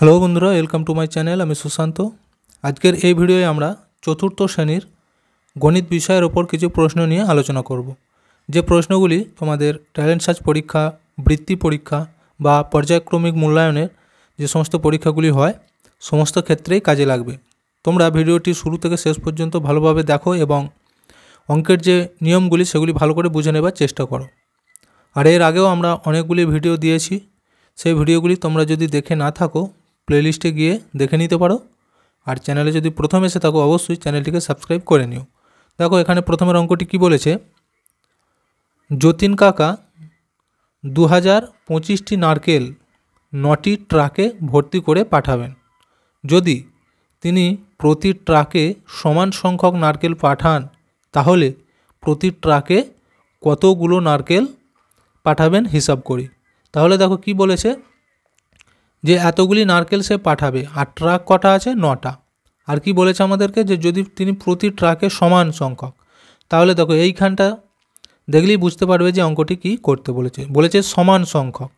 Hello বন্ধুরা welcome to my channel আমি সুশান্ত আজকের এই ভিডিওয়ে আমরা চতুর্থ শ্রেণীর গণিত বিষয়ের ওপর কিছু প্রশ্ন নিয়ে আলোচনা করব যে প্রশ্নগুলি তোমাদের ট্যালেন্ট সার্চ পরীক্ষা বৃত্তি পরীক্ষা বা পর্যায়ক্রমিক মূল্যায়নের যে সমস্ত পরীক্ষাগুলি হয় সমস্ত ক্ষেত্রেই কাজে লাগবে তোমরা ভিডিওটি শুরু থেকে শেষ পর্যন্ত ভালোভাবে দেখো এবং অঙ্কের যে নিয়মগুলি সেগুলি ভালো করে বুঝে নেবার চেষ্টা করো আর এর আগেও আমরা অনেকগুলি ভিডিও দিয়েছি সেই ভিডিওগুলি তোমরা যদি দেখে না থাকো প্লেলিস্টে গিয়ে দেখে নিতে পারো আর চ্যানেলে যদি প্রথম এসে থাকো অবশ্যই চ্যানেলটিকে সাবস্ক্রাইব করে নিও দেখো এখানে প্রথমের অঙ্কটি কি বলেছে যতীন কাকা দু হাজার পঁচিশটি নারকেল নটি ট্রাকে ভর্তি করে পাঠাবেন যদি তিনি প্রতি ট্রাকে সমান সংখ্যক নারকেল পাঠান তাহলে প্রতি ট্রাকে কতগুলো নারকেল পাঠাবেন হিসাব করি তাহলে দেখো কি বলেছে যে এতগুলি নারকেল সে পাঠাবে আর ট্রাক কটা আছে নটা আর কি বলেছে আমাদেরকে যে যদি তিনি প্রতি ট্রাকে সমান সংখ্যক তাহলে দেখো এইখানটা দেখলেই বুঝতে পারবে যে অঙ্কটি কি করতে বলেছে বলেছে সমান সংখ্যক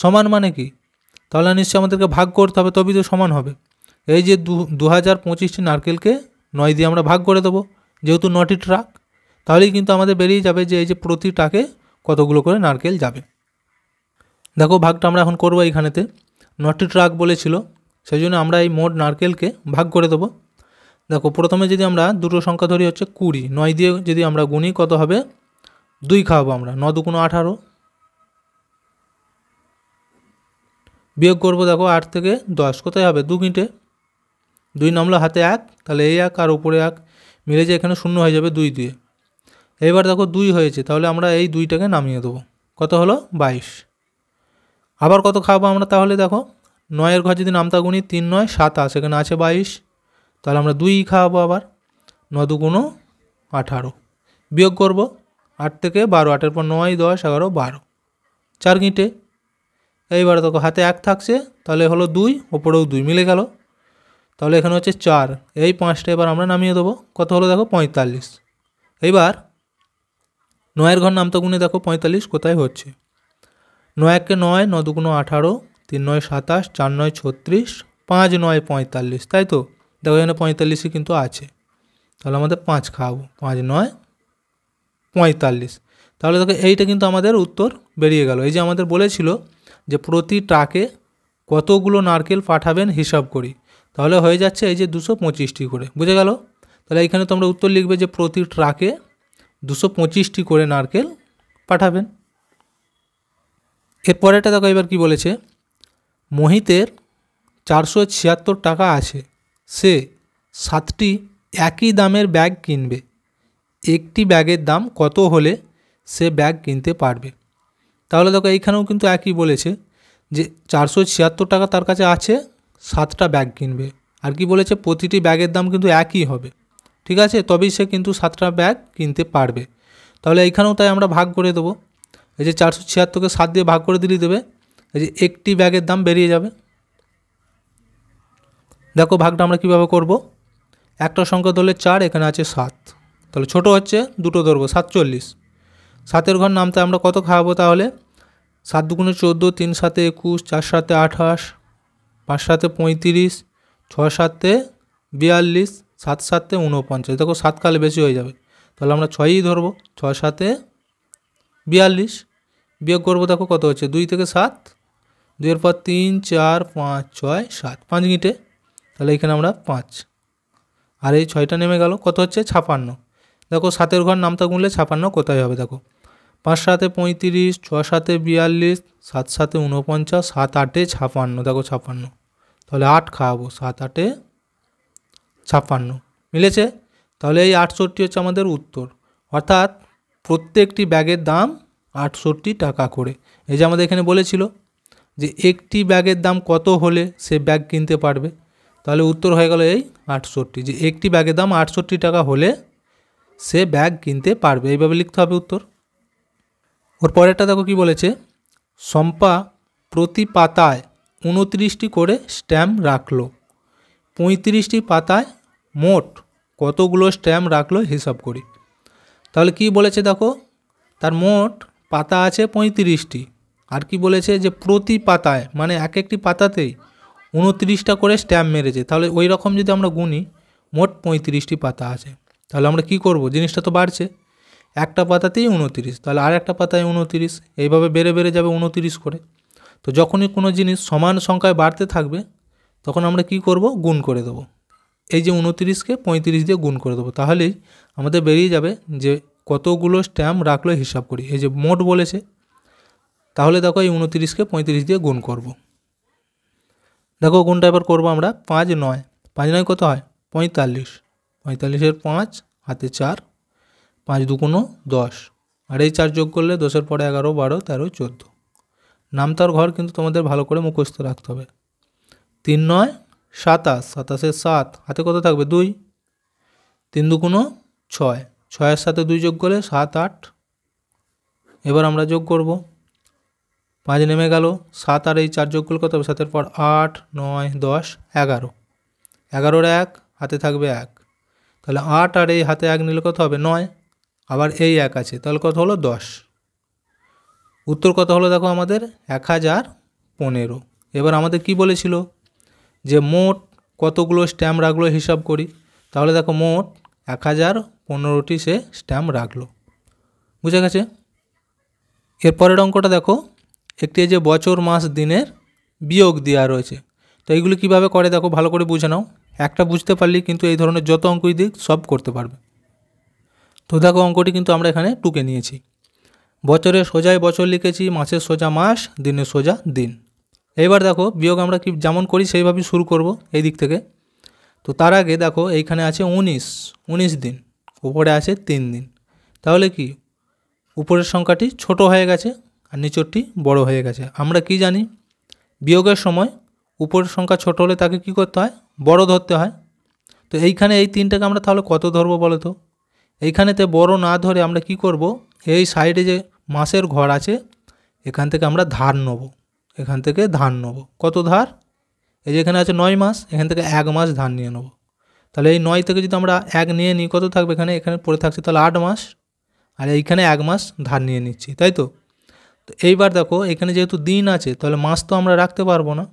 সমান মানে কি তাহলে নিশ্চয় আমাদেরকে ভাগ করতে হবে তবেই তো সমান হবে এই যে দু দু হাজার পঁচিশটি নারকেলকে নয় দিয়ে আমরা ভাগ করে দেবো যেহেতু নটি ট্রাক তাহলেই কিন্তু আমাদের বেরিয়ে যাবে যে এই যে প্রতি ট্রাকে কতগুলো করে নারকেল যাবে দেখো ভাগটা আমরা এখন করবো এইখানেতে নটি ট্রাক বলেছিল সেই জন্য আমরা এই মোট নারকেলকে ভাগ করে দেবো দেখো প্রথমে যদি আমরা দুটো সংখ্যা ধরি হচ্ছে কুড়ি নয় দিয়ে যদি আমরা গুনি কত হবে দুই খাওয়াবো আমরা ন দুগুণ আঠারো বিয়োগ করবো দেখো আট থেকে দশ কোথায় হবে দু মিনিটে দুই নামলো হাতে এক তাহলে এই এক আর উপরে এক মিলে যে এখানে শূন্য হয়ে যাবে দুই দিয়ে এবার দেখো দুই হয়েছে তাহলে আমরা এই দুইটাকে নামিয়ে দেবো কত হলো বাইশ আবার কত খাবো আমরা তাহলে দেখো নয়ের ঘর যদি নামতা গুণি তিন নয় সাত আ এখানে আছে বাইশ তাহলে আমরা দুই খাওয়াবো আবার ন দুগুণো আঠারো বিয়োগ করব আট থেকে বারো আটের পর নয় দশ এগারো বারো চার গিঁটে এইবার দেখো হাতে এক থাকছে তাহলে হলো দুই ওপরেও দুই মিলে গেল তাহলে এখানে হচ্ছে চার এই পাঁচটা এবার আমরা নামিয়ে দেবো কত হলো দেখো পঁয়তাল্লিশ এইবার নয়ের ঘর নামতা গুণে দেখো পঁয়তাল্লিশ কোথায় হচ্ছে নয় একে নয় ন দুগুণো আঠারো তিন নয় সাতাশ চার নয় ছত্রিশ পাঁচ নয় পঁয়তাল্লিশ তাই তো দেখো এখানে পঁয়তাল্লিশই কিন্তু আছে তাহলে আমাদের পাঁচ খাওয়াবো পাঁচ নয় পঁয়তাল্লিশ তাহলে দেখো এইটা কিন্তু আমাদের উত্তর বেরিয়ে গেল এই যে আমাদের বলেছিল যে প্রতি ট্রাকে কতগুলো নারকেল পাঠাবেন হিসাব করি তাহলে হয়ে যাচ্ছে এই যে দুশো পঁচিশটি করে বুঝে গেল তাহলে এইখানে তোমরা উত্তর লিখবে যে প্রতি ট্রাকে দুশো পঁচিশটি করে নারকেল পাঠাবেন এরপরেটা দেখো এবার কি বলেছে মোহিতের চারশো ছিয়াত্তর টাকা আছে সে সাতটি একই দামের ব্যাগ কিনবে একটি ব্যাগের দাম কত হলে সে ব্যাগ কিনতে পারবে তাহলে দেখো এইখানেও কিন্তু একই বলেছে যে চারশো ছিয়াত্তর টাকা তার কাছে আছে সাতটা ব্যাগ কিনবে আর কি বলেছে প্রতিটি ব্যাগের দাম কিন্তু একই হবে ঠিক আছে তবেই সে কিন্তু সাতটা ব্যাগ কিনতে পারবে তাহলে এইখানেও তাই আমরা ভাগ করে দেবো এই যে চারশো ছিয়াত্তরকে সাত দিয়ে ভাগ করে দিলেই দেবে এই যে একটি ব্যাগের দাম বেরিয়ে যাবে দেখো ভাগটা আমরা কিভাবে করব একটা সংখ্যা ধরলে চার এখানে আছে সাত তাহলে ছোট হচ্ছে দুটো ধরবো সাতচল্লিশ সাতের ঘর নামতে আমরা কত খাওয়াবো তাহলে সাত দুগুণে চোদ্দো তিন সাতে একুশ চার সাতে আঠাশ পাঁচ সাতে পঁয়ত্রিশ ছয় সাতে বিয়াল্লিশ সাত সাতে উনপঞ্চাশ দেখো সাতকালে বেশি হয়ে যাবে তাহলে আমরা ছয়ই ধরবো ছয় সাতে বিয়াল্লিশ বিয়োগ করবো দেখো কত হচ্ছে দুই থেকে সাত দুইয়ের পর তিন চার পাঁচ ছয় সাত পাঁচ গিটে তাহলে এখানে আমরা পাঁচ আর এই ছয়টা নেমে গেল কত হচ্ছে ছাপান্ন দেখো সাতের ঘর নামতা গুনলে ছাপান্ন কোথায় হবে দেখো পাঁচ সাতে পঁয়ত্রিশ ছ সাতে বিয়াল্লিশ সাত সাতে উনপঞ্চাশ সাত আটে ছাপান্ন দেখো ছাপান্ন তাহলে আট খাওয়াবো সাত আটে ছাপান্ন মিলেছে তাহলে এই আটষট্টি হচ্ছে আমাদের উত্তর অর্থাৎ প্রত্যেকটি ব্যাগের দাম আটষট্টি টাকা করে এই যে আমাদের এখানে বলেছিল যে একটি ব্যাগের দাম কত হলে সে ব্যাগ কিনতে পারবে তাহলে উত্তর হয়ে গেল এই আটষট্টি যে একটি ব্যাগের দাম আটষট্টি টাকা হলে সে ব্যাগ কিনতে পারবে এইভাবে লিখতে হবে উত্তর ওর পরেরটা দেখো কি বলেছে শম্পা প্রতি পাতায় উনত্রিশটি করে স্ট্যাম্প রাখলো পঁয়ত্রিশটি পাতায় মোট কতগুলো স্ট্যাম্প রাখলো হিসাব করি তাহলে কি বলেছে দেখো তার মোট পাতা আছে পঁয়ত্রিশটি আর কি বলেছে যে প্রতি পাতায় মানে এক একটি পাতাতেই উনত্রিশটা করে স্ট্যাম্প মেরেছে তাহলে ওই রকম যদি আমরা গুনি মোট পঁয়ত্রিশটি পাতা আছে তাহলে আমরা কি করব জিনিসটা তো বাড়ছে একটা পাতাতেই উনতিরিশ তাহলে আর একটা পাতায় উনতিরিশ এইভাবে বেড়ে বেড়ে যাবে উনত্রিশ করে তো যখনই কোনো জিনিস সমান সংখ্যায় বাড়তে থাকবে তখন আমরা কি করব গুণ করে দেবো এই যে উনত্রিশকে পঁয়ত্রিশ দিয়ে গুণ করে দেবো তাহলেই আমাদের বেরিয়ে যাবে যে কতগুলো স্ট্যাম্প রাখলে হিসাব করি এই যে মোট বলেছে তাহলে দেখো এই উনতিরিশকে পঁয়ত্রিশ দিয়ে গুণ করব। দেখো গুণটা এবার করবো আমরা পাঁচ নয় পাঁচ নয় কত হয় পঁয়তাল্লিশ পঁয়তাল্লিশের পাঁচ হাতে চার পাঁচ দুগুণো দশ আর এই চার যোগ করলে দশের পরে এগারো বারো তেরো চোদ্দো নামতার ঘর কিন্তু তোমাদের ভালো করে মুখস্থ রাখতে হবে তিন নয় সাতাশ সাতাশের সাত হাতে কত থাকবে দুই তিন দুগুণো ছয় ছয়ের সাথে দুই যোগ করলে সাত আট এবার আমরা যোগ করব পাঁচ নেমে গেল সাত আর এই চার যোগ করলে কত হবে সাতের পর আট নয় দশ এগারো এগারোর এক হাতে থাকবে এক তাহলে আট আর এই হাতে এক নিলে কত হবে নয় আবার এই এক আছে তাহলে কত হলো দশ উত্তর কত হলো দেখো আমাদের এক হাজার পনেরো এবার আমাদের কি বলেছিল যে মোট কতগুলো স্ট্যাম্প রাখলো হিসাব করি তাহলে দেখো মোট এক হাজার পনেরোটি সে স্ট্যাম্প রাখলো বুঝে গেছে এরপরের অঙ্কটা দেখো একটি যে বছর মাস দিনের বিয়োগ দেওয়া রয়েছে তো এইগুলো কিভাবে করে দেখো ভালো করে বুঝে নাও একটা বুঝতে পারলি কিন্তু এই ধরনের যত অঙ্কই দিক সব করতে পারবে তো দেখো অঙ্কটি কিন্তু আমরা এখানে টুকে নিয়েছি বছরে সোজায় বছর লিখেছি মাসের সোজা মাস দিনের সোজা দিন এবার দেখো বিয়োগ আমরা কি যেমন করি সেইভাবেই শুরু করব এই দিক থেকে তো তার আগে দেখো এইখানে আছে উনিশ উনিশ দিন উপরে আছে তিন দিন তাহলে কি উপরের সংখ্যাটি ছোট হয়ে গেছে আর নিচরটি বড় হয়ে গেছে আমরা কি জানি বিয়োগের সময় উপরের সংখ্যা ছোট হলে তাকে কি করতে হয় বড় ধরতে হয় তো এইখানে এই তিনটাকে আমরা তাহলে কত ধরবো বলো তো এইখানেতে বড় না ধরে আমরা কি করব এই সাইডে যে মাসের ঘর আছে এখান থেকে আমরা ধার নেব এখান থেকে ধান নেব কত ধার এই যে এখানে আছে নয় মাস এখান থেকে এক মাস ধান নিয়ে নেবো তাহলে এই নয় থেকে যদি আমরা এক নিয়ে নিই কত থাকবে এখানে এখানে পড়ে থাকছে তাহলে আট মাস আর এইখানে এক মাস ধার নিয়ে নিচ্ছি তাই তো তো এইবার দেখো এখানে যেহেতু দিন আছে তাহলে মাস তো আমরা রাখতে পারবো না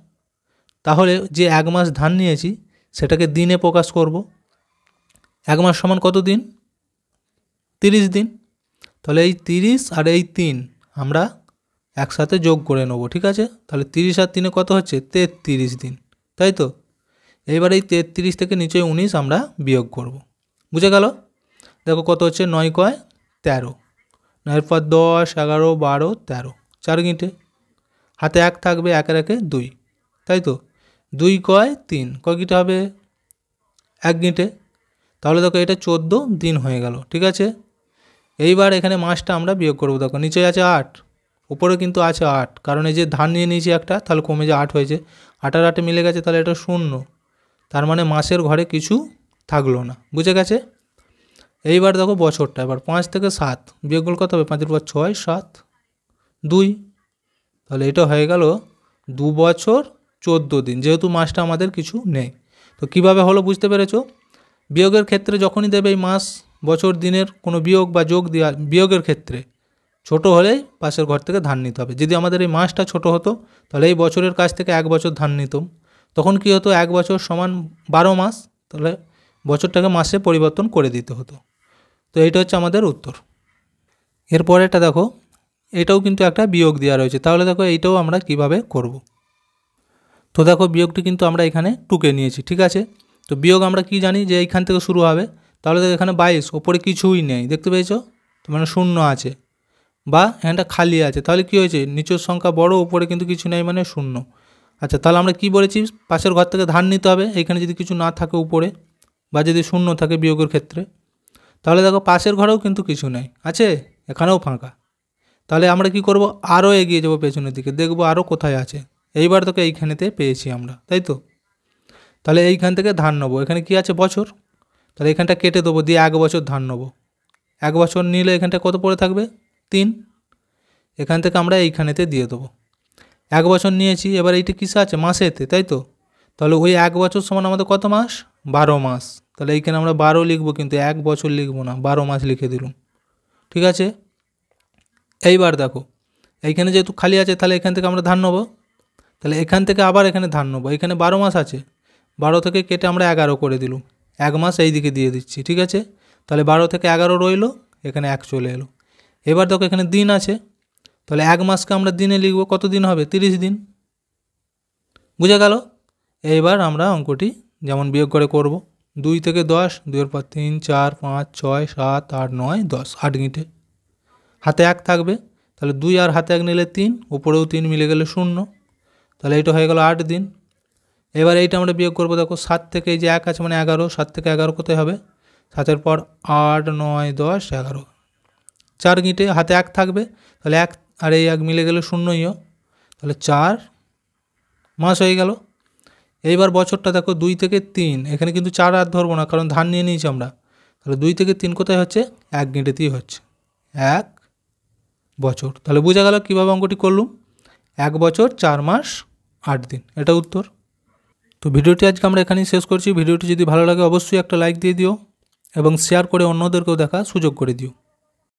তাহলে যে এক মাস ধান নিয়েছি সেটাকে দিনে প্রকাশ করব এক মাস সমান কত দিন তিরিশ দিন তাহলে এই তিরিশ আর এই তিন আমরা একসাথে যোগ করে নেবো ঠিক আছে তাহলে তিরিশ আর তিনে কত হচ্ছে তেত্রিশ দিন তাই তো এইবার এই তেত্রিশ থেকে নিচে উনিশ আমরা বিয়োগ করব। বুঝে গেল দেখো কত হচ্ছে নয় কয় তেরো এরপর দশ এগারো বারো তেরো চার গিঁটে হাতে এক থাকবে একের একে দুই তাই তো দুই কয় তিন কয় গিঁটে হবে এক গিঁটে তাহলে দেখো এটা চোদ্দো দিন হয়ে গেল ঠিক আছে এইবার এখানে মাসটা আমরা বিয়োগ করবো দেখো নিচে আছে আট উপরে কিন্তু আছে আট কারণ এই যে ধান নিয়ে নিয়েছি একটা তাহলে কমে যে আট হয়েছে আটার আটে মিলে গেছে তাহলে এটা শূন্য তার মানে মাসের ঘরে কিছু থাকলো না বুঝে গেছে এইবার দেখো বছরটা এবার পাঁচ থেকে সাত বিয়োগগুল কত হবে পাঁচের পর ছয় সাত দুই তাহলে এটা হয়ে গেল দু বছর চোদ্দো দিন যেহেতু মাসটা আমাদের কিছু নেই তো কিভাবে হলো বুঝতে পেরেছো বিয়োগের ক্ষেত্রে যখনই দেবে এই মাস বছর দিনের কোনো বিয়োগ বা যোগ দেওয়া বিয়োগের ক্ষেত্রে ছোট হলেই পাশের ঘর থেকে ধান নিতে হবে যদি আমাদের এই মাসটা ছোট হতো তাহলে এই বছরের কাছ থেকে এক বছর ধান নিতাম তখন কি হতো এক বছর সমান বারো মাস তাহলে বছরটাকে মাসে পরিবর্তন করে দিতে হতো তো এইটা হচ্ছে আমাদের উত্তর এটা দেখো এটাও কিন্তু একটা বিয়োগ দেওয়া রয়েছে তাহলে দেখো এইটাও আমরা কিভাবে করব। তো দেখো বিয়োগটি কিন্তু আমরা এখানে টুকে নিয়েছি ঠিক আছে তো বিয়োগ আমরা কি জানি যে এইখান থেকে শুরু হবে তাহলে দেখো এখানে বাইশ ওপরে কিছুই নেই দেখতে পেয়েছো মানে শূন্য আছে বা এখানটা খালি আছে তাহলে কি হয়েছে নিচের সংখ্যা বড় ওপরে কিন্তু কিছু নেই মানে শূন্য আচ্ছা তাহলে আমরা কি বলেছি পাশের ঘর থেকে ধান নিতে হবে এখানে যদি কিছু না থাকে উপরে বা যদি শূন্য থাকে বিয়োগের ক্ষেত্রে তাহলে দেখো পাশের ঘরেও কিন্তু কিছু নেই আছে এখানেও ফাঁকা তাহলে আমরা কি করব আরও এগিয়ে যাব পেছনের দিকে দেখব আরও কোথায় আছে এইবার তোকে এইখানেতে পেয়েছি আমরা তাই তো তাহলে এইখান থেকে ধান নেবো এখানে কি আছে বছর তাহলে এখানটা কেটে দেবো দিয়ে এক বছর ধান নেবো এক বছর নিলে এখানটা কত পড়ে থাকবে তিন এখান থেকে আমরা এইখানেতে দিয়ে দেবো এক বছর নিয়েছি এবার এইটা কিসে আছে মাসেতে তাই তো তাহলে ওই এক বছর সমান আমাদের কত মাস বারো মাস তাহলে এইখানে আমরা বারো লিখবো কিন্তু এক বছর লিখবো না বারো মাস লিখে দিলুম ঠিক আছে এইবার দেখো এইখানে যেহেতু খালি আছে তাহলে এখান থেকে আমরা ধান নেবো তাহলে এখান থেকে আবার এখানে ধান নেবো এখানে বারো মাস আছে বারো থেকে কেটে আমরা এগারো করে দিলুম এক মাস এই দিকে দিয়ে দিচ্ছি ঠিক আছে তাহলে বারো থেকে এগারো রইলো এখানে এক চলে এলো এবার দেখো এখানে দিন আছে তাহলে এক মাসকে আমরা দিনে লিখব কত দিন হবে তিরিশ দিন বুঝে গেল এইবার আমরা অঙ্কটি যেমন বিয়োগ করে করব দুই থেকে দশ দুইয়ের পর তিন চার পাঁচ ছয় সাত আট নয় দশ আট গিঁটে হাতে এক থাকবে তাহলে দুই আর হাতে এক নিলে তিন উপরেও তিন মিলে গেলে শূন্য তাহলে এইটা হয়ে গেল আট দিন এবার এইটা আমরা বিয়োগ করবো দেখো সাত থেকে এই যে এক আছে মানে এগারো সাত থেকে এগারো কোথায় হবে সাতের পর আট নয় দশ এগারো চার গিঁটে হাতে এক থাকবে তাহলে এক আর এই এক মিলে গেলে শূন্যইও তাহলে চার মাস হয়ে গেল এইবার বছরটা দেখো দুই থেকে তিন এখানে কিন্তু চার হাত ধরবো না কারণ ধান নিয়ে নিয়েছি আমরা তাহলে দুই থেকে তিন কোথায় হচ্ছে এক গেঁটেতেই হচ্ছে এক বছর তাহলে বোঝা গেল কীভাবে অঙ্কটি করলুম এক বছর চার মাস আট দিন এটা উত্তর তো ভিডিওটি আজকে আমরা এখানেই শেষ করছি ভিডিওটি যদি ভালো লাগে অবশ্যই একটা লাইক দিয়ে দিও এবং শেয়ার করে অন্যদেরকেও দেখা সুযোগ করে দিও